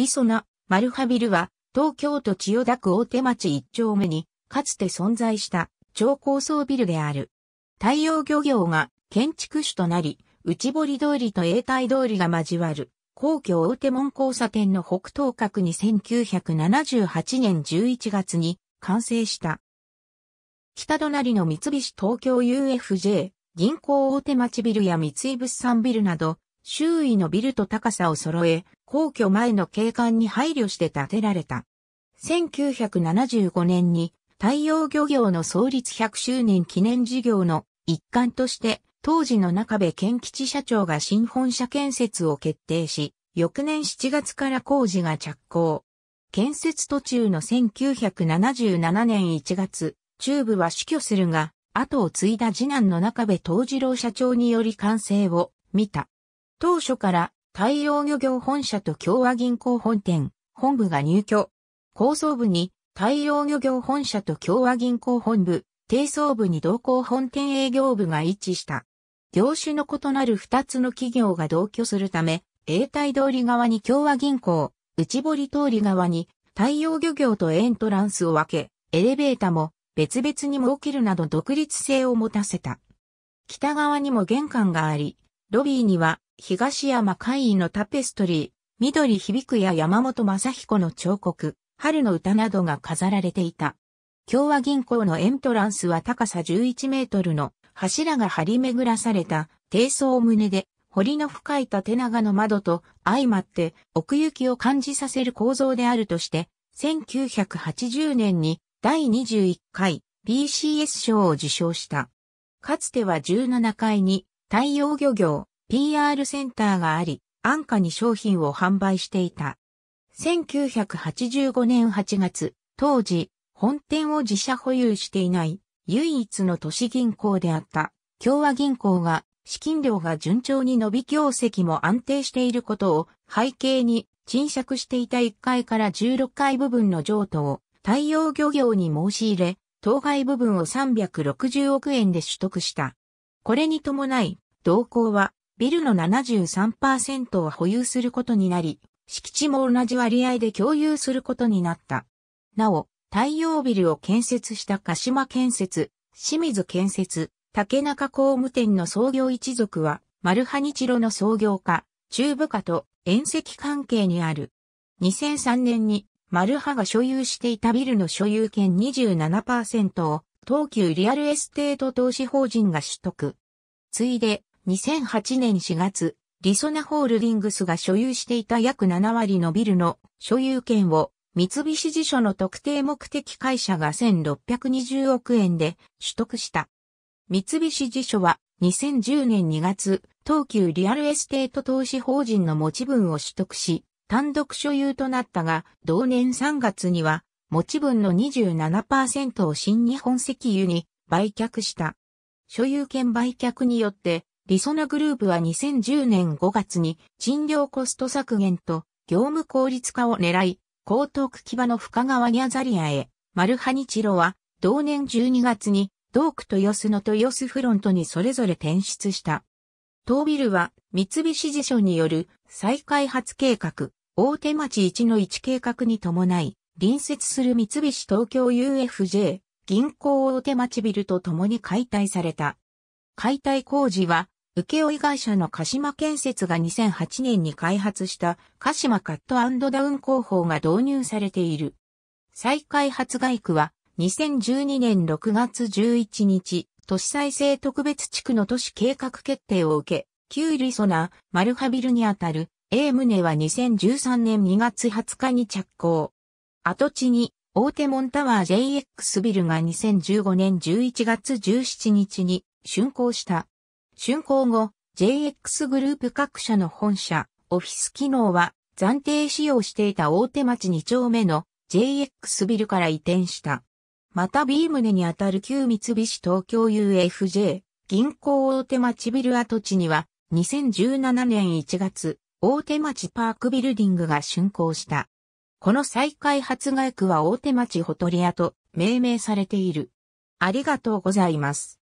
りそな、マルハビルは、東京都千代田区大手町一丁目に、かつて存在した超高層ビルである。太陽漁業が建築主となり、内堀通りと永代通りが交わる、皇居大手門交差点の北東角に1978年11月に完成した。北隣の三菱東京 UFJ、銀行大手町ビルや三井物産ビルなど、周囲のビルと高さを揃え、皇居前の景観に配慮して建てられた。1975年に太陽漁業の創立100周年記念事業の一環として、当時の中部健吉社長が新本社建設を決定し、翌年7月から工事が着工。建設途中の1977年1月、中部は死去するが、後を継いだ次男の中部藤次郎社長により完成を見た。当初から太陽漁業本社と共和銀行本店、本部が入居。構想部に太陽漁業本社と共和銀行本部、低層部に同行本店営業部が一致した。業種の異なる二つの企業が同居するため、永代通り側に共和銀行、内堀通り側に太陽漁業とエントランスを分け、エレベータも別々に設けるなど独立性を持たせた。北側にも玄関があり、ロビーには、東山会員のタペストリー、緑響くや山本正彦の彫刻、春の歌などが飾られていた。共和銀行のエントランスは高さ11メートルの柱が張り巡らされた低層棟で、堀の深い縦長の窓と相まって奥行きを感じさせる構造であるとして、1980年に第21回 BCS 賞を受賞した。かつては17階に太陽漁業 PR センターがあり、安価に商品を販売していた。1985年8月、当時、本店を自社保有していない唯一の都市銀行であった共和銀行が資金量が順調に伸び業績も安定していることを背景に賃借していた1階から16階部分の譲渡を太陽漁業に申し入れ、当該部分を360億円で取得した。これに伴い、同行はビルの73%を保有することになり、敷地も同じ割合で共有することになった。なお、太陽ビルを建設した鹿島建設、清水建設、竹中工務店の創業一族は、マルハニチロの創業家、中部下と縁石関係にある。2003年に、マルハが所有していたビルの所有権27%を、東急リアルエステート投資法人が取得。ついで、2008年4月、リソナホールディングスが所有していた約7割のビルの所有権を三菱地所の特定目的会社が1620億円で取得した。三菱地所は2010年2月、東急リアルエステート投資法人の持ち分を取得し、単独所有となったが、同年3月には、持ち分の27%を新日本石油に売却した。所有権売却によって、リソナグループは2010年5月に賃料コスト削減と業務効率化を狙い、江東区木場の深川ギャザリアへ、マルハニチロは同年12月に同区豊洲の豊洲フロントにそれぞれ転出した。当ビルは三菱地所による再開発計画、大手町一の一計画に伴い、隣接する三菱東京 UFJ、銀行大手町ビルと共に解体された。解体工事は請負会社の鹿島建設が2008年に開発した鹿島カットダウン工法が導入されている。再開発外区は2012年6月11日、都市再生特別地区の都市計画決定を受け、旧リソナ、マルハビルにあたる A 棟は2013年2月20日に着工。跡地に大手門タワー JX ビルが2015年11月17日に竣工した。竣工後、JX グループ各社の本社、オフィス機能は暫定使用していた大手町2丁目の JX ビルから移転した。またビームネにあたる旧三菱東京 UFJ 銀行大手町ビル跡地には2017年1月大手町パークビルディングが竣工した。この再開発外区は大手町ホトリアと命名されている。ありがとうございます。